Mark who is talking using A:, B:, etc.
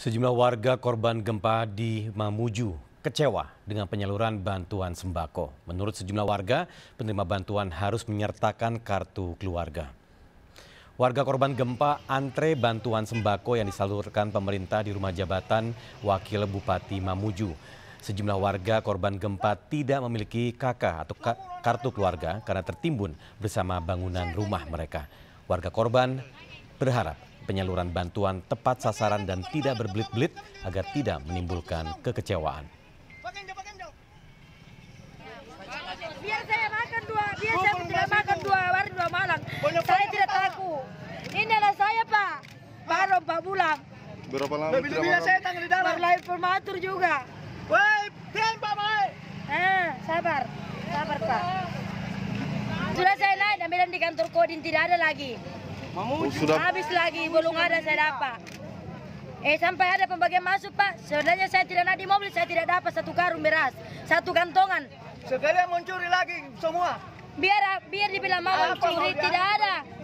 A: Sejumlah warga korban gempa di Mamuju kecewa dengan penyaluran bantuan sembako. Menurut sejumlah warga, penerima bantuan harus menyertakan kartu keluarga. Warga korban gempa antre bantuan sembako yang disalurkan pemerintah di rumah jabatan Wakil Bupati Mamuju. Sejumlah warga korban gempa tidak memiliki KK atau kartu keluarga karena tertimbun bersama bangunan rumah mereka. Warga korban berharap penyaluran bantuan tepat sasaran dan tidak berbelit-belit agar tidak menimbulkan kekecewaan.
B: Biar saya makan dua, biar saya tidak makan dua hari dua malam. Saya tidak takut. Ini adalah saya Pak. Baru Pak pulang.
C: Berapa lama? Lebih lebih saya
B: tangan di dalam. lain permatur juga. Woi, diam Pak Mai. Eh, sabar, sabar Pak. Sudah saya naik, ambilan di kantor Kodin tidak ada lagi.
D: Oh, sudah habis
B: lagi, belum ada saya dapat. Eh sampai ada pembagian masuk Pak. Sebenarnya saya tidak ada di mobil, saya tidak dapat satu karung beras, satu kantongan. Sekalian mencuri lagi semua. Biar biar dibilang mau mencuri tidak ada.